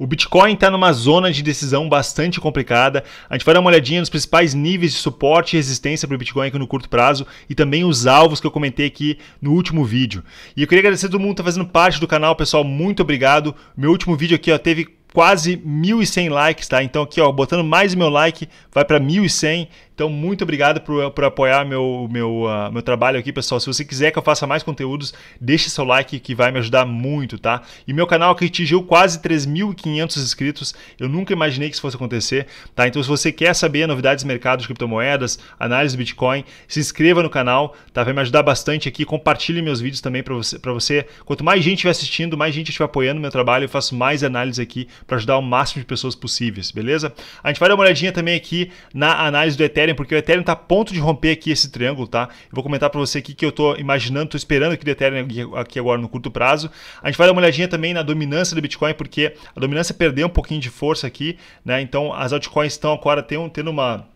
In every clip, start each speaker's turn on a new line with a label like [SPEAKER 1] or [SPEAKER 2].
[SPEAKER 1] O Bitcoin está numa zona de decisão bastante complicada. A gente vai dar uma olhadinha nos principais níveis de suporte e resistência para o Bitcoin aqui no curto prazo e também os alvos que eu comentei aqui no último vídeo. E eu queria agradecer a todo mundo que está fazendo parte do canal, pessoal. Muito obrigado. Meu último vídeo aqui ó, teve quase 1.100 likes, tá? Então aqui, ó, botando mais meu like, vai para 1.100. Então muito obrigado por, por apoiar meu, meu, uh, meu trabalho aqui, pessoal. Se você quiser que eu faça mais conteúdos, deixe seu like que vai me ajudar muito, tá? E meu canal aqui atingiu quase 3.500 inscritos. Eu nunca imaginei que isso fosse acontecer, tá? Então se você quer saber novidades do mercado de criptomoedas, análise do Bitcoin, se inscreva no canal, tá? Vai me ajudar bastante aqui. Compartilhe meus vídeos também para você, pra você. Quanto mais gente estiver assistindo, mais gente estiver apoiando meu trabalho, eu faço mais análise aqui para ajudar o máximo de pessoas possíveis, beleza? A gente vai dar uma olhadinha também aqui na análise do Ethereum, porque o Ethereum está a ponto de romper aqui esse triângulo, tá? Eu vou comentar para você aqui que eu estou imaginando, estou esperando aqui do Ethereum aqui agora no curto prazo. A gente vai dar uma olhadinha também na dominância do Bitcoin, porque a dominância perdeu um pouquinho de força aqui, né? Então as altcoins estão agora tendo uma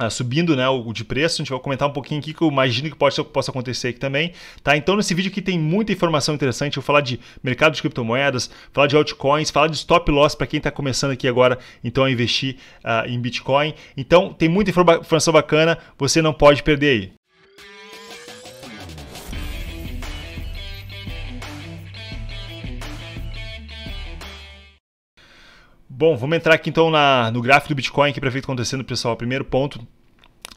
[SPEAKER 1] Uh, subindo né, o de preço. A gente vai comentar um pouquinho aqui que eu imagino que pode, possa acontecer aqui também. Tá? Então, nesse vídeo aqui tem muita informação interessante. Eu vou falar de mercado de criptomoedas, falar de altcoins, falar de stop loss para quem está começando aqui agora então a investir uh, em Bitcoin. Então, tem muita informação bacana, você não pode perder aí. Bom, vamos entrar aqui então na, no gráfico do Bitcoin aqui é para ver o que está acontecendo, pessoal. Primeiro ponto,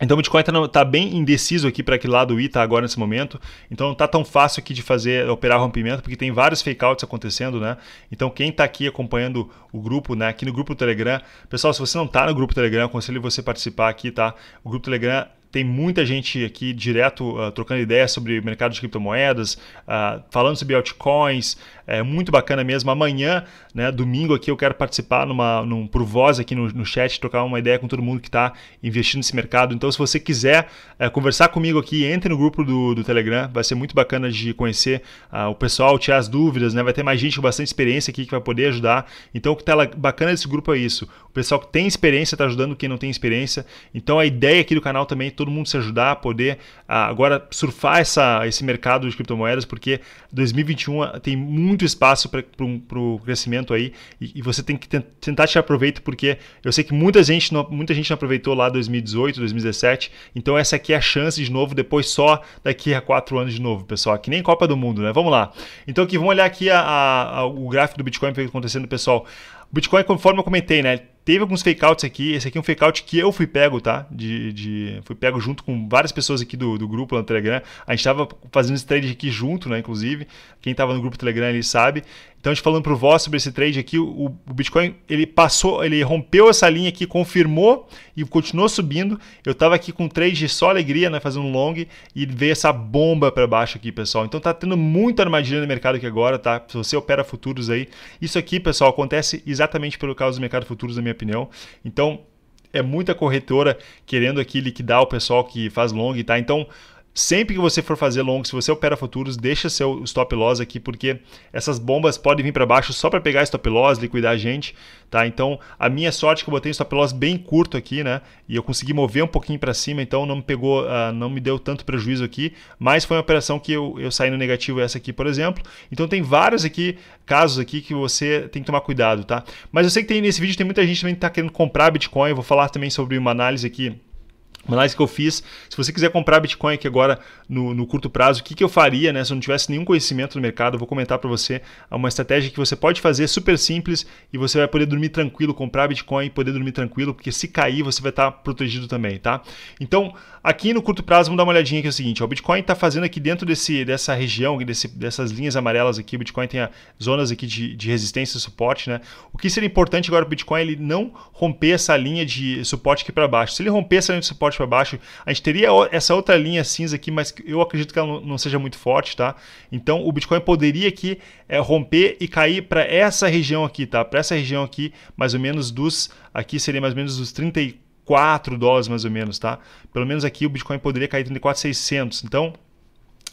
[SPEAKER 1] então o Bitcoin está tá bem indeciso aqui para que lado o I tá agora nesse momento. Então não está tão fácil aqui de fazer operar rompimento, porque tem vários fakeouts acontecendo, né? Então quem está aqui acompanhando o grupo, né? Aqui no grupo do Telegram, pessoal, se você não está no grupo do Telegram, aconselho você participar aqui, tá? O grupo do Telegram tem muita gente aqui direto uh, trocando ideias sobre o mercado de criptomoedas, uh, falando sobre altcoins, é muito bacana mesmo. Amanhã, né, domingo aqui, eu quero participar numa, num, por voz aqui no, no chat, trocar uma ideia com todo mundo que está investindo nesse mercado. Então, se você quiser uh, conversar comigo aqui, entre no grupo do, do Telegram, vai ser muito bacana de conhecer ah, o pessoal, tirar as dúvidas, né? vai ter mais gente com bastante experiência aqui que vai poder ajudar. Então, o que está bacana desse grupo é isso pessoal que tem experiência está ajudando quem não tem experiência. Então a ideia aqui do canal também é todo mundo se ajudar a poder ah, agora surfar essa, esse mercado de criptomoedas, porque 2021 tem muito espaço para o crescimento aí e, e você tem que tent, tentar tirar proveito, porque eu sei que muita gente não, muita gente não aproveitou lá 2018, 2017. Então essa aqui é a chance de novo, depois só daqui a quatro anos de novo, pessoal. Que nem Copa do Mundo, né? Vamos lá. Então aqui, vamos olhar aqui a, a, o gráfico do Bitcoin que tá acontecendo, pessoal. Bitcoin, conforme eu comentei, né? Teve alguns fakeouts aqui. Esse aqui é um fakeout que eu fui pego, tá? De, de fui pego junto com várias pessoas aqui do, do grupo no Telegram. A gente estava fazendo esse trade aqui junto, né? Inclusive, quem estava no grupo Telegram ele sabe. Então, a gente falando para o Voss sobre esse trade aqui, o, o, Bitcoin ele passou, ele rompeu essa linha aqui, confirmou e continuou subindo. Eu estava aqui com um trade de só alegria, né, fazendo um long e veio essa bomba para baixo aqui, pessoal. Então, tá tendo muita armadilha no mercado aqui agora, tá? Se você opera futuros aí, isso aqui, pessoal, acontece exatamente pelo caso do mercado futuros, na minha opinião. Então, é muita corretora querendo aqui liquidar o pessoal que faz long, tá? Então, Sempre que você for fazer long, se você opera futuros, deixa seu stop loss aqui, porque essas bombas podem vir para baixo só para pegar stop loss, liquidar a gente, tá? Então, a minha sorte é que eu botei um stop loss bem curto aqui, né? E eu consegui mover um pouquinho para cima, então não me pegou, uh, não me deu tanto prejuízo aqui, mas foi uma operação que eu, eu saí no negativo essa aqui, por exemplo. Então, tem vários aqui casos aqui que você tem que tomar cuidado, tá? Mas eu sei que tem nesse vídeo tem muita gente também que está querendo comprar Bitcoin, eu vou falar também sobre uma análise aqui análise que eu fiz. Se você quiser comprar Bitcoin aqui agora no, no curto prazo, o que, que eu faria, né? Se eu não tivesse nenhum conhecimento no mercado, eu vou comentar para você é uma estratégia que você pode fazer super simples e você vai poder dormir tranquilo, comprar Bitcoin e poder dormir tranquilo, porque se cair você vai estar tá protegido também, tá? Então, aqui no curto prazo, vamos dar uma olhadinha aqui é o seguinte: ó, o Bitcoin está fazendo aqui dentro desse, dessa região, desse, dessas linhas amarelas aqui, o Bitcoin tem zonas aqui de, de resistência e suporte, né? O que seria importante agora para o Bitcoin ele não romper essa linha de suporte aqui para baixo. Se ele romper essa linha de suporte baixo para baixo. A gente teria essa outra linha cinza aqui, mas eu acredito que ela não seja muito forte, tá? Então o Bitcoin poderia aqui é, romper e cair para essa região aqui, tá? Para essa região aqui, mais ou menos dos aqui seria mais ou menos dos 34 dólares mais ou menos, tá? Pelo menos aqui o Bitcoin poderia cair 34.600. Então,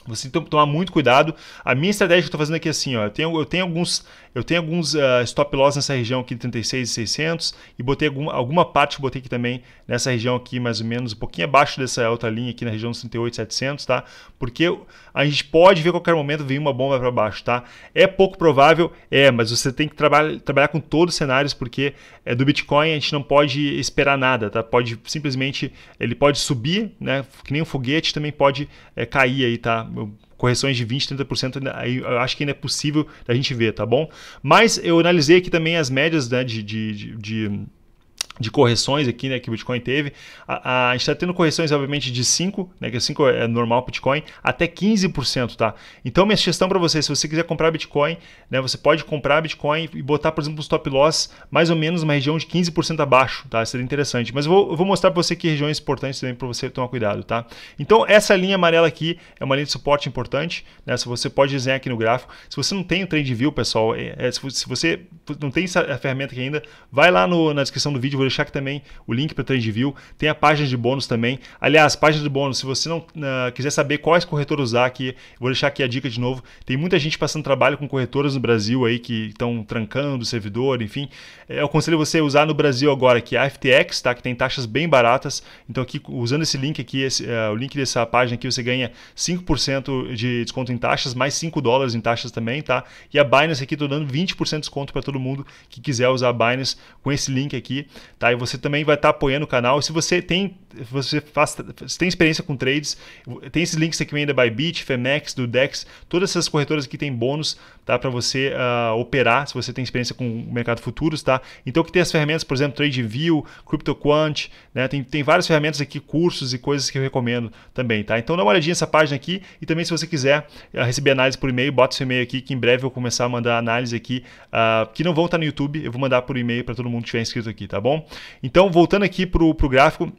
[SPEAKER 1] você tem que tomar muito cuidado. A minha estratégia que eu estou fazendo aqui é assim, ó, eu tenho, eu tenho alguns, eu tenho alguns uh, stop loss nessa região aqui de 36 e 600 e botei algum, alguma parte, que botei aqui também nessa região aqui mais ou menos um pouquinho abaixo dessa outra linha aqui na região dos 38 700, tá? Porque a gente pode ver a qualquer momento vir uma bomba para baixo, tá? É pouco provável, é, mas você tem que trabalhar, trabalhar com todos os cenários porque é, do Bitcoin a gente não pode esperar nada, tá? Pode simplesmente ele pode subir, né? Que nem um foguete também pode é, cair aí, tá? correções de 20%, 30%, né, aí eu acho que ainda é possível a gente ver, tá bom? Mas eu analisei aqui também as médias né, de, de, de de correções aqui, né, que o Bitcoin teve. A, a, a gente está tendo correções, obviamente, de 5, né, que 5 é normal para Bitcoin, até 15%, tá? Então, minha sugestão para você, se você quiser comprar Bitcoin, né, você pode comprar Bitcoin e botar, por exemplo, um stop loss mais ou menos uma região de 15% abaixo, tá? Seria interessante. Mas eu vou, eu vou mostrar para você que regiões importantes também para você tomar cuidado, tá? Então, essa linha amarela aqui é uma linha de suporte importante, né? Se você pode desenhar aqui no gráfico. Se você não tem o trade view, pessoal, é, é, se, se, você não tem essa ferramenta aqui ainda, vai lá no, na descrição do vídeo, vou deixar aqui também o link para o Trend View. Tem a página de bônus também. Aliás, página de bônus, se você não uh, quiser saber quais corretoras usar aqui, vou deixar aqui a dica de novo. Tem muita gente passando trabalho com corretoras no Brasil aí que estão trancando servidor, enfim. É, eu aconselho você a usar no Brasil agora que a FTX, tá? Que tem taxas bem baratas. Então aqui usando esse link aqui, esse, uh, o link dessa página aqui, você ganha 5% de desconto em taxas, mais 5 dólares em taxas também, tá? E a Binance aqui estou dando 20% de desconto para todo mundo que quiser usar a Binance com esse link aqui. Tá? E você também vai estar tá apoiando o canal. Se você tem, você faz, tem experiência com trades, tem esses links aqui ainda Bit, Femex, Dudex, todas essas corretoras aqui tem bônus tá? para você uh, operar, se você tem experiência com o mercado futuros. Tá? Então que tem as ferramentas, por exemplo, TradeView, CryptoQuant, né? tem, tem várias ferramentas aqui, cursos e coisas que eu recomendo também. Tá? Então dá uma olhadinha nessa página aqui e também se você quiser ah, receber análise por e-mail, bota seu e-mail aqui que em breve eu vou começar a mandar análise aqui uh, que não vão estar tá no YouTube, eu vou mandar por e-mail para todo mundo que estiver inscrito aqui, tá bom? Então, voltando aqui para o gráfico,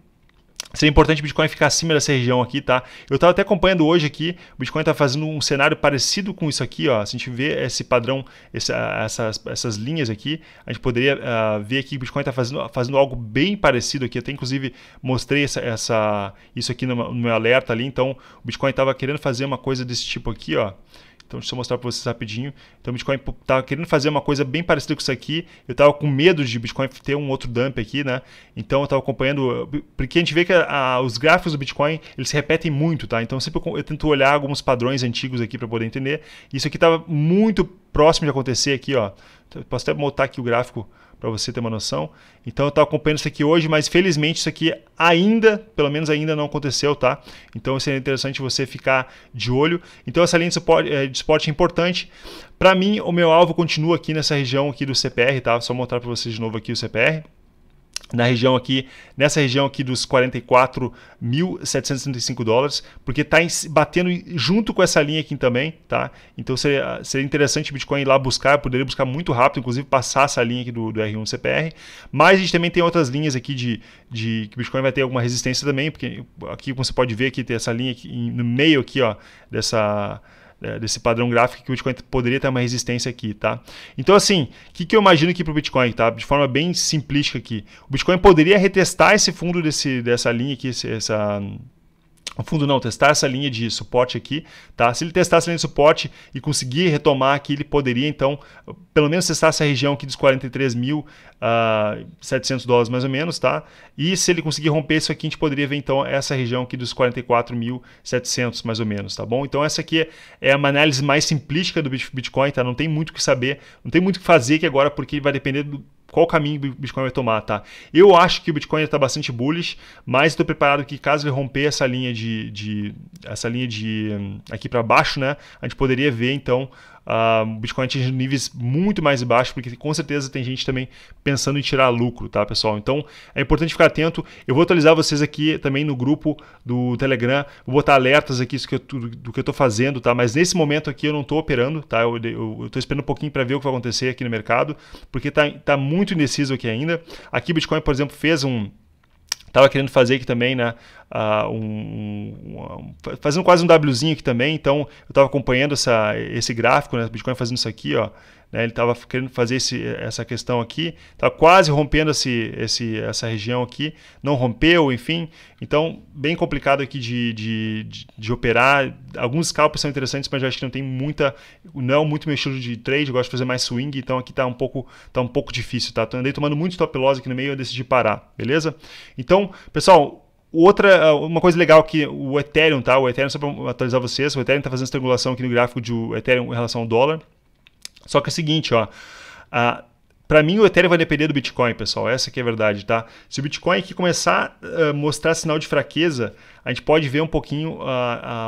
[SPEAKER 1] Seria importante o Bitcoin ficar acima dessa região aqui, tá? Eu estava até acompanhando hoje aqui, o Bitcoin está fazendo um cenário parecido com isso aqui, ó. Se a gente vê esse padrão, essa, essas, essas linhas aqui, a gente poderia uh, ver aqui que o Bitcoin está fazendo, fazendo algo bem parecido aqui. Eu até inclusive mostrei essa, essa isso aqui no, no meu alerta ali, então o Bitcoin estava querendo fazer uma coisa desse tipo aqui, ó. Então deixa eu mostrar para vocês rapidinho. Então o Bitcoin estava querendo fazer uma coisa bem parecida com isso aqui. Eu estava com medo de Bitcoin ter um outro dump aqui, né? Então eu estava acompanhando, porque a gente vê que a, a, os gráficos do Bitcoin, eles se repetem muito, tá? Então sempre eu, eu tento olhar alguns padrões antigos aqui para poder entender. Isso aqui estava muito próximo de acontecer aqui, ó. Então, posso até montar aqui o gráfico para você ter uma noção. Então eu estou acompanhando isso aqui hoje, mas felizmente isso aqui ainda, pelo menos ainda não aconteceu, tá? Então seria interessante você ficar de olho. Então essa linha de suporte, eh, de suporte é importante. Para mim, o meu alvo continua aqui nessa região aqui do CPR, tá? Vou só mostrar para vocês de novo aqui o CPR na região aqui, nessa região aqui dos 44.735 dólares, porque está batendo junto com essa linha aqui também, tá? Então seria, seria interessante o Bitcoin ir lá buscar, poderia buscar muito rápido, inclusive passar essa linha aqui do, do R1 CPR, mas a gente também tem outras linhas aqui de, de que o Bitcoin vai ter alguma resistência também, porque aqui como você pode ver aqui tem essa linha aqui, no meio aqui, ó, dessa é, desse padrão gráfico que o Bitcoin poderia ter uma resistência aqui, tá? Então, assim, o que, que eu imagino aqui para o Bitcoin, tá? De forma bem simplística aqui. O Bitcoin poderia retestar esse fundo desse, dessa linha aqui, essa o fundo não, testar essa linha de suporte aqui, tá? Se ele testar essa linha de suporte e conseguir retomar aqui, ele poderia então, pelo menos testar essa região aqui dos 43 mil uh, 700 dólares mais ou menos, tá? E se ele conseguir romper isso aqui, a gente poderia ver então essa região aqui dos 44.700 mais ou menos, tá bom? Então essa aqui é uma análise mais simplística do Bitcoin, tá? Não tem muito o que saber, não tem muito o que fazer aqui agora, porque vai depender do qual caminho o Bitcoin vai tomar, tá? Eu acho que o Bitcoin está bastante bullish, mas estou preparado que caso ele romper essa linha de, de essa linha de hum, aqui para baixo, né, a gente poderia ver então Uh, Bitcoin atinge níveis muito mais baixos, porque com certeza tem gente também pensando em tirar lucro, tá, pessoal? Então é importante ficar atento. Eu vou atualizar vocês aqui também no grupo do Telegram, vou botar alertas aqui do que eu estou fazendo, tá? Mas nesse momento aqui eu não estou operando, tá? Eu estou esperando um pouquinho para ver o que vai acontecer aqui no mercado, porque tá, tá muito indeciso aqui ainda. Aqui o Bitcoin, por exemplo, fez um Tava querendo fazer aqui também, né? Uh, um, um, fazendo quase um Wzinho aqui também, então eu estava acompanhando essa, esse gráfico, né? Bitcoin fazendo isso aqui, ó. Né? Ele estava querendo fazer esse, essa questão aqui, estava quase rompendo esse, esse, essa região aqui, não rompeu, enfim. Então, bem complicado aqui de, de, de, de operar. Alguns scalps são interessantes, mas eu acho que não tem muita. Não é muito meu estilo de trade, eu gosto de fazer mais swing, então aqui está um pouco, tá um pouco difícil, tá? Andei tomando muito stop loss aqui no meio e eu decidi parar, beleza? Então, pessoal, Outra, uma coisa legal que o Ethereum, tá? O Ethereum, só para atualizar vocês, o Ethereum está fazendo estrangulação aqui no gráfico do Ethereum em relação ao dólar. Só que é o seguinte, ó, a, para mim, o Ethereum vai depender do Bitcoin, pessoal. Essa que é a verdade, tá? Se o Bitcoin aqui começar a eh, mostrar sinal de fraqueza, a gente pode ver um pouquinho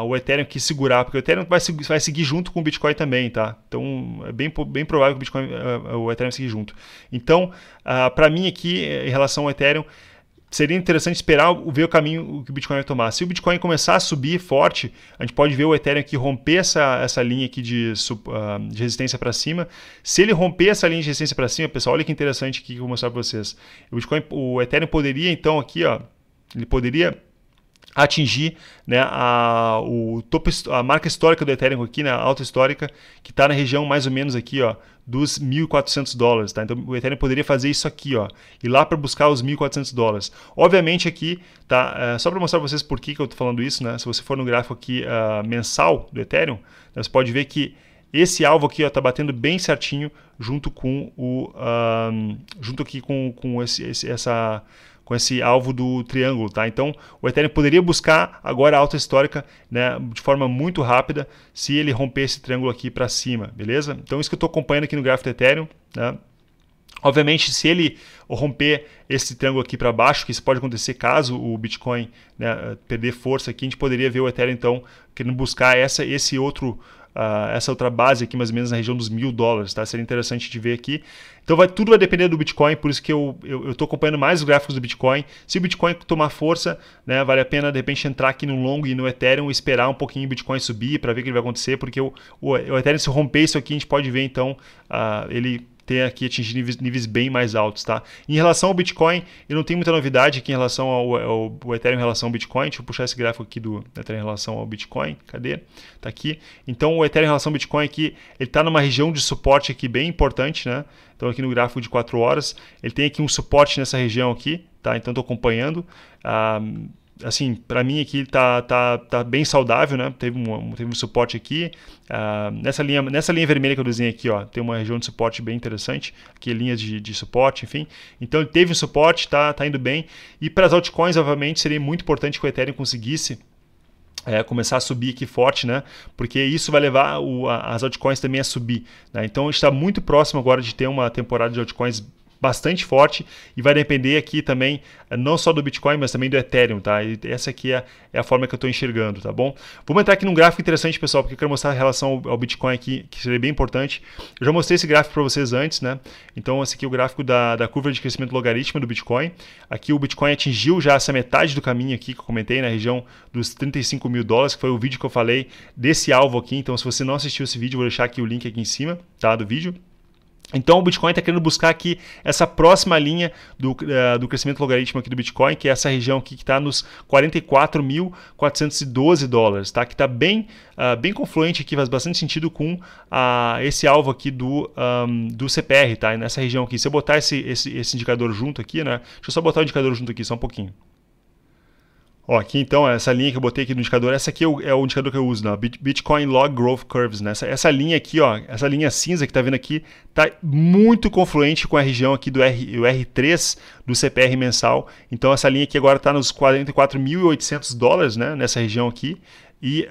[SPEAKER 1] o Ethereum que segurar, porque o Ethereum vai, vai, seguir junto com o Bitcoin também, tá? Então, é bem, bem provável que o, Bitcoin, eh, eh, o Ethereum seguir junto. Então, para mim aqui, em relação ao Ethereum, seria interessante esperar ver o caminho que o Bitcoin vai tomar. Se o Bitcoin começar a subir forte, a gente pode ver o Ethereum aqui romper essa, essa linha aqui de, ah, de resistência para cima. Se ele romper essa linha de resistência para cima, pessoal, olha que interessante aqui que eu vou mostrar para vocês. O Bitcoin, o Ethereum poderia então aqui, ó, ele poderia atingir né, a, o top a marca histórica do Ethereum aqui, né, a alta histórica, que está na região mais ou menos aqui ó, dos 1.400 dólares. Tá? Então o Ethereum poderia fazer isso aqui, ó, ir lá para buscar os 1.400 dólares. Obviamente aqui, tá, é, só para mostrar para vocês por que, que eu estou falando isso, né, se você for no gráfico aqui uh, mensal do Ethereum, né, você pode ver que esse alvo aqui está batendo bem certinho junto com o um, ah, junto aqui com, com esse, esse, essa com esse alvo do triângulo, tá? Então, o Ethereum poderia buscar agora a alta histórica, né, de forma muito rápida, se ele romper esse triângulo aqui para cima, beleza? Então, isso que eu estou acompanhando aqui no gráfico do Ethereum, né? Obviamente, se ele romper esse triângulo aqui para baixo, que isso pode acontecer caso o Bitcoin né, perder força aqui, a gente poderia ver o Ethereum então querendo buscar essa, esse outro Uh, essa outra base aqui, mais ou menos na região dos mil dólares, tá? Seria interessante de ver aqui. Então vai, tudo vai depender do Bitcoin, por isso que eu estou acompanhando mais os gráficos do Bitcoin. Se o Bitcoin tomar força, né, vale a pena de repente entrar aqui no longo e no Ethereum, esperar um pouquinho o Bitcoin subir para ver o que vai acontecer, porque o, o, o, Ethereum se romper isso aqui, a gente pode ver então uh, ele tem aqui atingido níveis, níveis, bem mais altos, tá? Em relação ao Bitcoin, eu não tenho muita novidade aqui em relação ao, ao, ao, Ethereum em relação ao Bitcoin. Deixa eu puxar esse gráfico aqui do Ethereum em relação ao Bitcoin. Cadê? Tá aqui. Então, o Ethereum em relação ao Bitcoin aqui, ele tá numa região de suporte aqui bem importante, né? Então, aqui no gráfico de 4 horas, ele tem aqui um suporte nessa região aqui, tá? Então, estou acompanhando. Ah, assim, para mim aqui tá, tá, tá bem saudável, né? Teve um, teve um suporte aqui. Uh, nessa, linha, nessa linha vermelha que eu desenhei aqui, ó, tem uma região de suporte bem interessante, aqui linhas de, de suporte, enfim. Então ele teve um suporte, tá, tá indo bem. E para as altcoins, obviamente, seria muito importante que o Ethereum conseguisse é, começar a subir aqui forte, né? Porque isso vai levar o, a, as altcoins também a subir. Né? Então está muito próximo agora de ter uma temporada de altcoins bastante forte e vai depender aqui também eh, não só do Bitcoin, mas também do Ethereum, tá? E essa aqui é, é a forma que eu estou enxergando, tá bom? Vamos entrar aqui num gráfico interessante, pessoal, porque eu quero mostrar a relação ao, Bitcoin aqui, que seria bem importante. Eu já mostrei esse gráfico para vocês antes, né? Então, esse aqui é o gráfico da, da curva de crescimento logarítmico do Bitcoin. Aqui o Bitcoin atingiu já essa metade do caminho aqui que eu comentei, na região dos 35 mil dólares, que foi o vídeo que eu falei desse alvo aqui. Então, se você não assistiu esse vídeo, vou deixar aqui o link aqui em cima, tá? Do vídeo. Então o Bitcoin está querendo buscar aqui essa próxima linha do, uh, do crescimento logarítmico aqui do Bitcoin, que é essa região aqui que está nos 44.412 dólares, tá? Que está bem, uh, bem confluente aqui, faz bastante sentido com uh, esse alvo aqui do, um, do CPR, tá? E nessa região aqui, se eu botar esse, esse, esse indicador junto aqui, né? Deixa eu só botar o indicador junto aqui, só um pouquinho. Ó, aqui então, essa linha que eu botei aqui no indicador, essa aqui é o, é o indicador que eu uso, né? Bitcoin Log Growth Curves, né? Essa, essa, linha aqui, ó, essa linha cinza que tá vendo aqui, tá muito confluente com a região aqui do R, o R3 do CPR mensal. Então essa linha aqui agora tá nos 44.800 dólares, né? Nessa região aqui e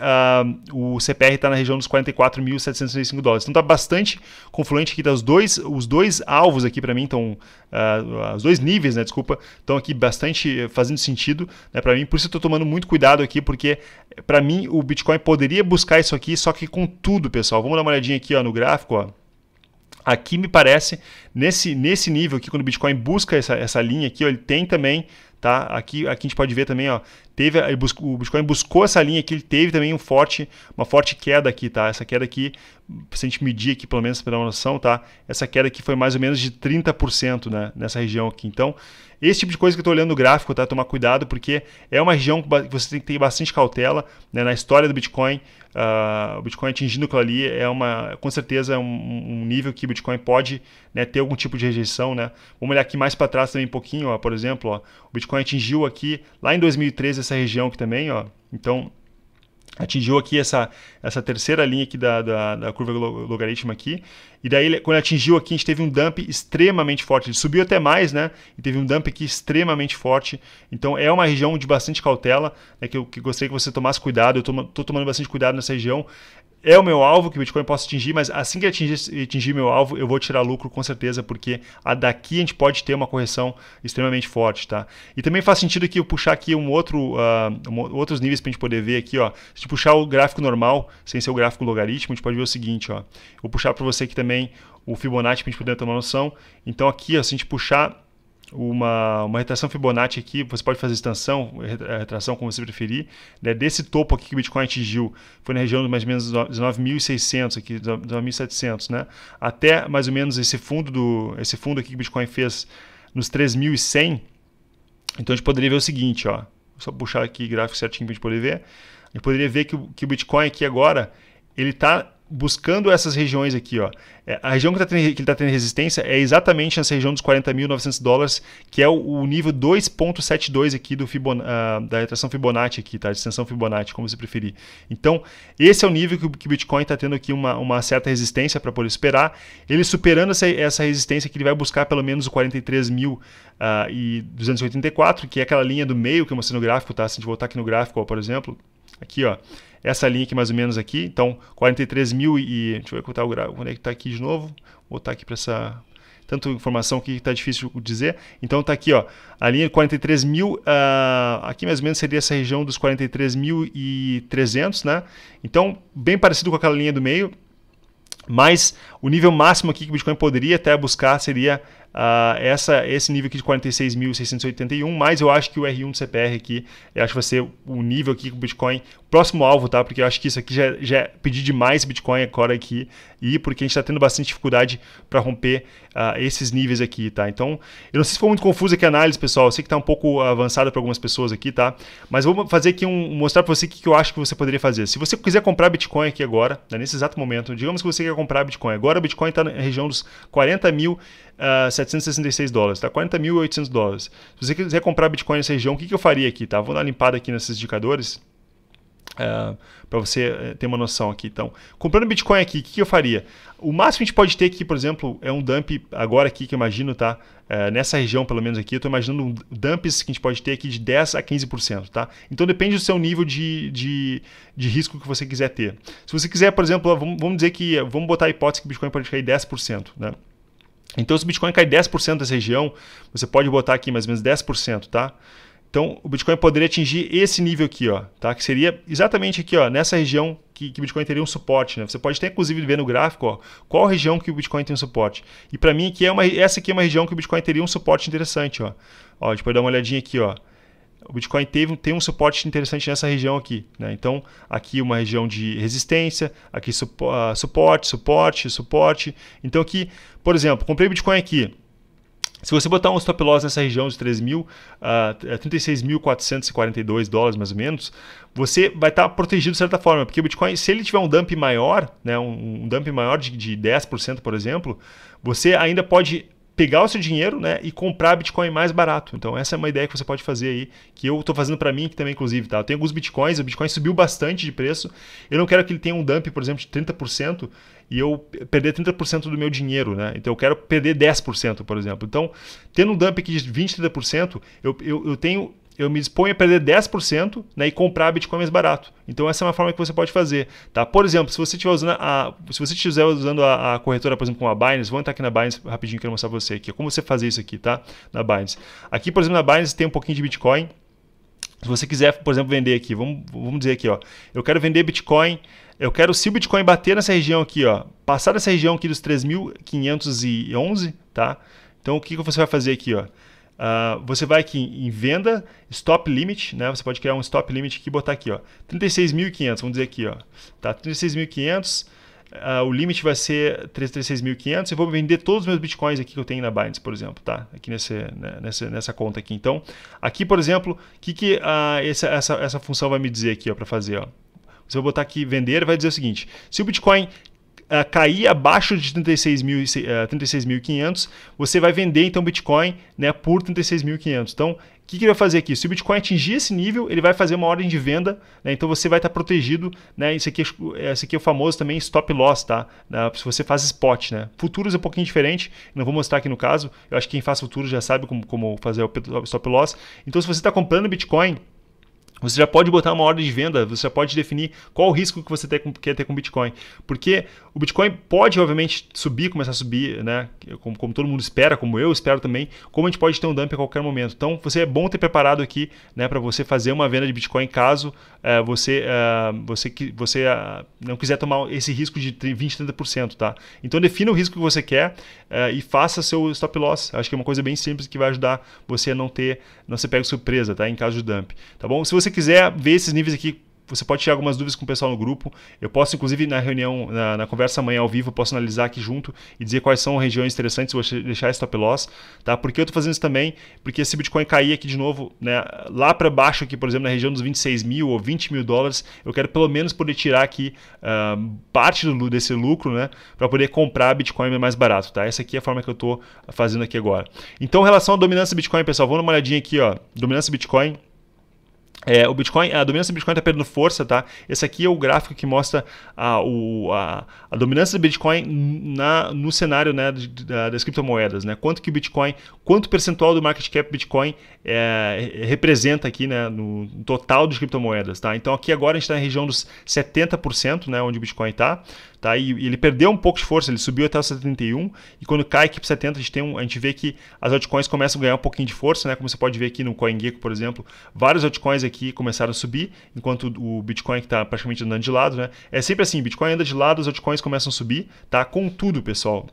[SPEAKER 1] uh, o CPR está na região dos 44.765 dólares. Então está bastante confluente aqui, das tá? os, dois, os dois alvos aqui para mim estão, uh, ah, os dois níveis, né, desculpa, estão aqui bastante eh, fazendo sentido né, para mim. Por isso eu estou tomando muito cuidado aqui, porque para mim o Bitcoin poderia buscar isso aqui, só que com tudo, pessoal. Vamos dar uma olhadinha aqui ó, no gráfico, ó. Aqui me parece, nesse, nesse nível aqui, quando o Bitcoin busca essa, essa linha aqui, ó, ele tem também, tá? Aqui, aqui a gente pode ver também, ó, teve, o Bitcoin buscou essa linha aqui, ele teve também um forte, uma forte queda aqui, tá? Essa queda aqui, se a gente medir aqui, pelo menos para dar uma noção, tá? Essa queda aqui foi mais ou menos de 30%, né? Nessa região aqui. Então, esse tipo de coisa que eu estou olhando no gráfico, tá? Tomar cuidado, porque é uma região que você tem que ter bastante cautela né? na história do Bitcoin. Uh, o Bitcoin atingindo aquilo ali é uma, com certeza, é um, um nível que o Bitcoin pode né, ter algum tipo de rejeição, né? Vamos olhar aqui mais para trás também um pouquinho, ó, por exemplo, ó, o Bitcoin atingiu aqui lá em 2013 essa região aqui também, ó. Então, atingiu aqui essa, essa terceira linha aqui da, da, da curva logarítmica aqui, e daí quando atingiu aqui a gente teve um dump extremamente forte, ele subiu até mais, né, e teve um dump aqui extremamente forte, então é uma região de bastante cautela, né, que eu que gostaria que você tomasse cuidado, eu estou tomando bastante cuidado nessa região, é o meu alvo que o Bitcoin possa atingir, mas assim que atingir, atingir meu alvo, eu vou tirar lucro com certeza, porque a daqui a gente pode ter uma correção extremamente forte, tá? E também faz sentido que eu puxar aqui um outro, uh, um, outros níveis para a gente poder ver aqui, ó. Se puxar o gráfico normal, sem ser o gráfico logaritmo, a gente pode ver o seguinte, ó. Vou puxar para você aqui também o Fibonacci para a gente poder ter uma noção. Então aqui, ó, se a gente puxar uma, uma retração Fibonacci aqui, você pode fazer extensão, retração como você preferir, né? desse topo aqui que o Bitcoin atingiu, foi na região de mais ou menos 19.600 aqui, 19.700, né? até mais ou menos esse fundo, do, esse fundo aqui que o Bitcoin fez nos 3.100, então a gente poderia ver o seguinte, ó, só puxar aqui o gráfico certinho para a gente poder ver, a gente poderia ver que, que o Bitcoin aqui agora, ele está buscando essas regiões aqui, ó. É, a região que, tá tendo, que ele está tendo resistência é exatamente essa região dos 40.900 dólares, que é o, o nível 2.72 aqui do Fibon, uh, da retração Fibonacci aqui, tá? extensão Fibonacci, como você preferir. Então, esse é o nível que o Bitcoin está tendo aqui uma, uma certa resistência para poder esperar. Ele superando essa, essa resistência que ele vai buscar pelo menos o 43.284, ah, que é aquela linha do meio que eu mostrei no gráfico, tá? Se a gente voltar aqui no gráfico, ó, por exemplo, aqui, ó essa linha aqui mais ou menos aqui. Então, 43 mil e... Deixa eu contar é o gráfico. onde é que está aqui de novo? Vou botar aqui para essa... Tanto informação que está difícil de dizer. Então está aqui, ó, a linha 43 mil, uh, aqui mais ou menos seria essa região dos 43.300, né? Então, bem parecido com aquela linha do meio, mas o nível máximo aqui que o Bitcoin poderia até buscar seria uh, essa, esse nível aqui de 46.681, mas eu acho que o R1 do CPR aqui, eu acho que vai ser o nível aqui que o Bitcoin próximo alvo, tá? Porque eu acho que isso aqui já, é, já é pedir demais Bitcoin agora aqui e porque a gente está tendo bastante dificuldade para romper uh, esses níveis aqui, tá? Então, eu não sei se foi muito confusa aqui a análise, pessoal. Eu sei que está um pouco avançada para algumas pessoas aqui, tá? Mas vou fazer aqui um mostrar para você o que, que eu acho que você poderia fazer. Se você quiser comprar Bitcoin aqui agora, né, nesse exato momento, digamos que você quer comprar Bitcoin. Agora o Bitcoin está na região dos 40 mil Uh, ah, 766 dólares, tá? 40.800 dólares. Se você quiser comprar Bitcoin nessa região, o que, que eu faria aqui, tá? Vou dar uma limpada aqui nesses indicadores. É, para você é, ter uma noção aqui. Então, comprando Bitcoin aqui, o que, que, eu faria? O máximo que a gente pode ter aqui, por exemplo, é um dump agora aqui que eu imagino, tá? É, nessa região, pelo menos aqui, eu estou imaginando um dumps que a gente pode ter aqui de 10 a 15%, tá? Então depende do seu nível de, de, de risco que você quiser ter. Se você quiser, por exemplo, vamos, vamos dizer que vamos botar a hipótese que o Bitcoin pode cair 10%, né? Então, se o Bitcoin cair 10% dessa região, você pode botar aqui mais ou menos 10%, tá? Então, o Bitcoin poderia atingir esse nível aqui, ó, tá? que seria exatamente aqui, ó, nessa região que, que o Bitcoin teria um suporte. Né? Você pode até, inclusive, ver no gráfico ó, qual região que o Bitcoin tem um suporte. E para mim, aqui é uma, essa aqui é uma região que o Bitcoin teria um suporte interessante. Ó. Ó, a gente pode dar uma olhadinha aqui. Ó. O Bitcoin teve, tem um suporte interessante nessa região aqui. Né? Então, aqui uma região de resistência, aqui supo, uh, suporte, suporte, suporte. Então, aqui, por exemplo, comprei Bitcoin aqui se você botar um stop loss nessa região de 3 mil, uh, ah, 36.442 é, dólares mais ou menos, você vai estar tá protegido de certa forma, porque o Bitcoin, se ele tiver um dump maior, né, um, um dump maior de, de 10%, por exemplo, você ainda pode pegar o seu dinheiro né, e comprar Bitcoin mais barato. Então, essa é uma ideia que você pode fazer aí, que eu estou fazendo para mim que também, inclusive. Tá? Eu tenho alguns Bitcoins, o Bitcoin subiu bastante de preço. Eu não quero que ele tenha um dump, por exemplo, de 30% e eu perder 30% do meu dinheiro. Né? Então, eu quero perder 10%, por exemplo. Então, tendo um dump aqui de 20%, 30%, eu, eu, eu tenho eu me disponho a perder 10% né, e comprar Bitcoin mais barato. Então essa é uma forma que você pode fazer. Tá? Por exemplo, se você estiver usando, a, se você estiver usando a, a, corretora, por exemplo, com a Binance, vou entrar aqui na Binance rapidinho, quero mostrar para você aqui como você fazer isso aqui, tá? Na Binance. Aqui, por exemplo, na Binance tem um pouquinho de Bitcoin. Se você quiser, por exemplo, vender aqui, vamos, vamos dizer aqui, ó, eu quero vender Bitcoin, eu quero se o Bitcoin bater nessa região aqui, ó, passar dessa região aqui dos 3.511, tá? Então o que, que você vai fazer aqui, ó? Uh, você vai aqui em venda, stop limit, né? Você pode criar um stop limit aqui e botar aqui, ó, 36.500, vamos dizer aqui, ó, tá? 36.500, uh, ah, o limite vai ser 36.500. Eu vou vender todos os meus bitcoins aqui que eu tenho na Binance, por exemplo, tá? Aqui nesse, né, nessa, nessa conta aqui. Então, aqui, por exemplo, o que, que uh, essa, essa, essa função vai me dizer aqui, ó, para fazer, ó? Você vai botar aqui vender, vai dizer o seguinte: se o Bitcoin uh, cair abaixo de 36.500, 36 ah, você vai vender então Bitcoin né, por 36.500. Então, o que, que ele vai fazer aqui? Se o Bitcoin atingir esse nível, ele vai fazer uma ordem de venda, né, então você vai estar tá protegido. Né, esse, aqui, é, esse aqui é o famoso também stop loss, tá? se você faz spot. Né? Futuros é um pouquinho diferente, não vou mostrar aqui no caso. Eu acho que quem faz futuros já sabe como, como fazer o stop loss. Então, se você está comprando Bitcoin, você já pode botar uma ordem de venda, você já pode definir qual o risco que você quer ter com Bitcoin. Porque o Bitcoin pode, obviamente, subir, começar a subir, né? Como, como, todo mundo espera, como eu espero também, como a gente pode ter um dump a qualquer momento. Então, você é bom ter preparado aqui, né, para você fazer uma venda de Bitcoin caso eh, você, eh, você, que, você eh, não quiser tomar esse risco de 20%, 30%, tá? Então, defina o risco que você quer e faça seu stop loss. Acho que é uma coisa bem simples que vai ajudar você a não ter, não ser pego surpresa, tá? Em caso de dump, tá bom? Se você quiser ver esses níveis aqui você pode tirar algumas dúvidas com o pessoal no grupo. Eu posso, inclusive, na reunião, na, na conversa amanhã ao vivo, eu posso analisar aqui junto e dizer quais são regiões interessantes, vou deixar top loss, tá? Porque eu estou fazendo isso também, porque se o Bitcoin cair aqui de novo, né, lá para baixo aqui, por exemplo, na região dos 26 mil ou 20 mil dólares, eu quero pelo menos poder tirar aqui uh, parte do, desse lucro, né, para poder comprar Bitcoin mais barato, tá? Essa aqui é a forma que eu estou fazendo aqui agora. Então, em relação à dominância Bitcoin, pessoal, vamos dar uma olhadinha aqui, ó, dominância Bitcoin, é, o Bitcoin, a dominância do Bitcoin está perdendo força, tá? Esse aqui é o gráfico que mostra a, o, a, a dominância do Bitcoin na, no cenário né, de, da, das criptomoedas, né? Quanto que o Bitcoin, quanto percentual do market cap Bitcoin é, representa aqui, né? No total de criptomoedas, tá? Então aqui agora a gente está na região dos 70%, né? Onde o Bitcoin está. Tá? E, e ele perdeu um pouco de força, ele subiu até o 71 e quando cai para equipe 70, a gente, tem um, a gente vê que as altcoins começam a ganhar um pouquinho de força, né? como você pode ver aqui no CoinGecko, por exemplo, vários altcoins aqui começaram a subir, enquanto o Bitcoin que está praticamente andando de lado. Né? É sempre assim, Bitcoin anda de lado, as altcoins começam a subir, tá? contudo, pessoal,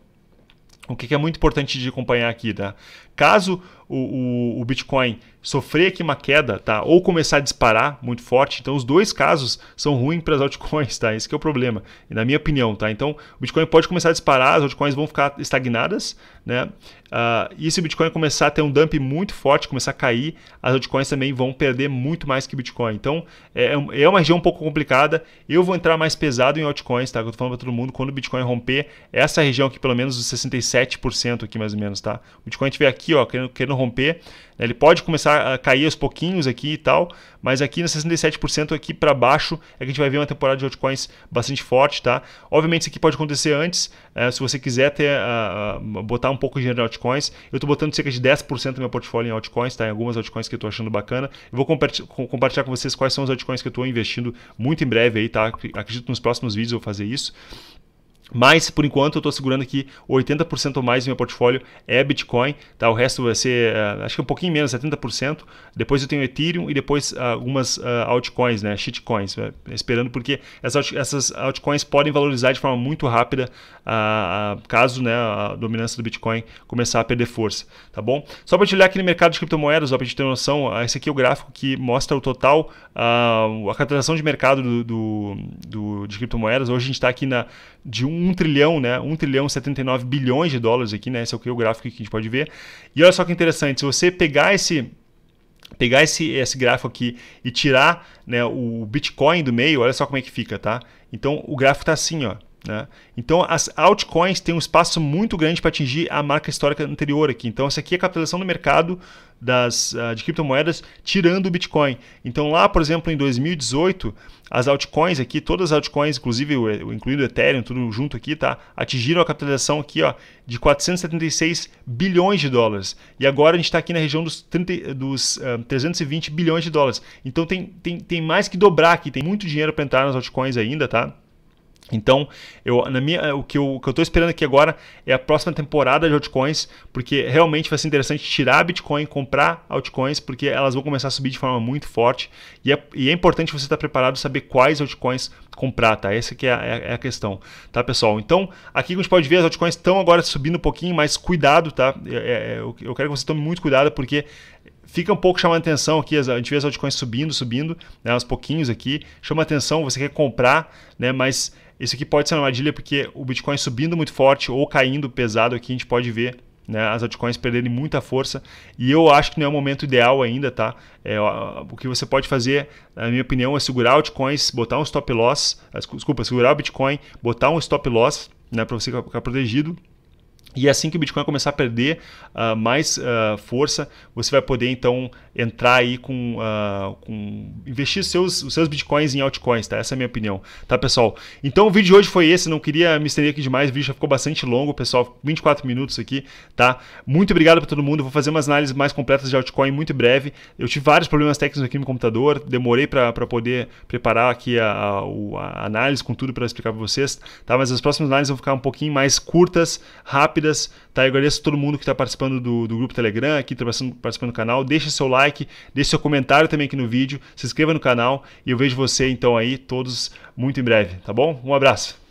[SPEAKER 1] o que é muito importante de acompanhar aqui, tá? Caso o, o, o Bitcoin sofrer aqui uma queda, tá? Ou começar a disparar muito forte. Então, os dois casos são ruins para as altcoins, tá? Esse é o problema, na minha opinião, tá? Então, o Bitcoin pode começar a disparar, as altcoins vão ficar estagnadas, né? Uh, e se o Bitcoin começar a ter um dump muito forte, começar a cair, as altcoins também vão perder muito mais que o Bitcoin. Então, é, é, é uma região um pouco complicada. Eu vou entrar mais pesado em altcoins, tá? Que eu tô falando para todo mundo, quando o Bitcoin romper essa região aqui, pelo menos os 67% aqui, mais ou menos, tá? O Bitcoin tiver aqui, ó, querendo, querendo romper romper. Né? Ele pode começar a cair aos pouquinhos aqui e tal, mas aqui na 67% aqui para baixo é que a gente vai ver uma temporada de altcoins bastante forte, tá? Obviamente isso aqui pode acontecer antes, é, se você quiser ter, uh, botar um pouco de dinheiro em altcoins. Eu estou botando cerca de 10% do meu portfólio em altcoins, tá? Em algumas altcoins que eu estou achando bacana. Eu vou compartilhar, compartilhar com vocês quais são os altcoins que eu estou investindo muito em breve aí, tá? Acredito nos próximos vídeos eu vou fazer isso. Mas, por enquanto, eu estou segurando aqui 80% ou mais do meu portfólio é Bitcoin, tá? O resto vai ser, uh, acho que um pouquinho menos, 70%. Depois eu tenho Ethereum e depois uh, algumas uh, altcoins, né? Shitcoins, né? esperando porque essas, essas altcoins podem valorizar de forma muito rápida caso né, a dominância do Bitcoin começar a perder força, tá bom? Só para te olhar aqui no mercado de criptomoedas, para a gente ter noção, ah, esse aqui é o gráfico que mostra o total, ah, a capitalização de mercado do, do, do de criptomoedas. Hoje a gente está aqui na de 1 trilhão, né? 1 trilhão 79 bilhões de dólares aqui, né? Esse é o que o gráfico que a gente pode ver. E olha só que interessante, se você pegar esse pegar esse, esse gráfico aqui e tirar né, o Bitcoin do meio, olha só como é que fica, tá? Então o gráfico tá assim, ó. Né? Então, as altcoins têm um espaço muito grande para atingir a marca histórica anterior aqui. Então, essa aqui é a capitalização do mercado das, ah, de criptomoedas, tirando o Bitcoin. Então, lá, por exemplo, em 2018, as altcoins aqui, todas as altcoins, inclusive incluindo o Ethereum, tudo junto aqui, tá? atingiram a capitalização aqui ó, de 476 bilhões de dólares. E agora a gente está aqui na região dos, 30, dos uh, ah, 320 bilhões de dólares. Então, tem, tem, tem mais que dobrar aqui, tem muito dinheiro para entrar nas altcoins ainda, tá? Então, eu, na minha, o que eu estou esperando aqui agora é a próxima temporada de altcoins, porque realmente vai ser interessante tirar Bitcoin, comprar altcoins, porque elas vão começar a subir de forma muito forte. E é, e é importante você estar preparado saber quais altcoins comprar, tá? Essa que é a, é a, é questão, tá, pessoal? Então, aqui a gente pode ver, as altcoins estão agora subindo um pouquinho, mas cuidado, tá? É, é, eu quero que você tome muito cuidado, porque fica um pouco chamando atenção aqui, a gente vê as altcoins subindo, subindo, né, uns pouquinhos aqui, chama atenção, você quer comprar, né, mas isso aqui pode ser uma armadilha porque o Bitcoin subindo muito forte ou caindo pesado aqui, a gente pode ver né, as altcoins perderem muita força e eu acho que não é o momento ideal ainda, tá? É, o que você pode fazer, na minha opinião, é segurar altcoins, botar um stop loss, ah, desculpa, segurar o Bitcoin, botar um stop loss né, para você ficar protegido e é assim que o Bitcoin começar a perder uh, mais uh, força, você vai poder então entrar aí com, uh, com investir seus, os seus bitcoins em altcoins, tá? Essa é a minha opinião, tá, pessoal? Então o vídeo de hoje foi esse, não queria me estender aqui demais, o vídeo já ficou bastante longo, pessoal, 24 minutos aqui, tá? Muito obrigado para todo mundo, vou fazer umas análises mais completas de altcoin muito breve. Eu tive vários problemas técnicos aqui no computador, demorei para poder preparar aqui a, a, a análise com tudo para explicar para vocês, tá? Mas as próximas análises vão ficar um pouquinho mais curtas, rápidas dúvidas, tá? Eu agradeço a todo mundo que está participando do, do, grupo Telegram, aqui tá participando, participando do canal. Deixa seu like, deixa seu comentário também aqui no vídeo, se inscreva no canal e eu vejo você então aí todos muito em breve, tá bom? Um abraço.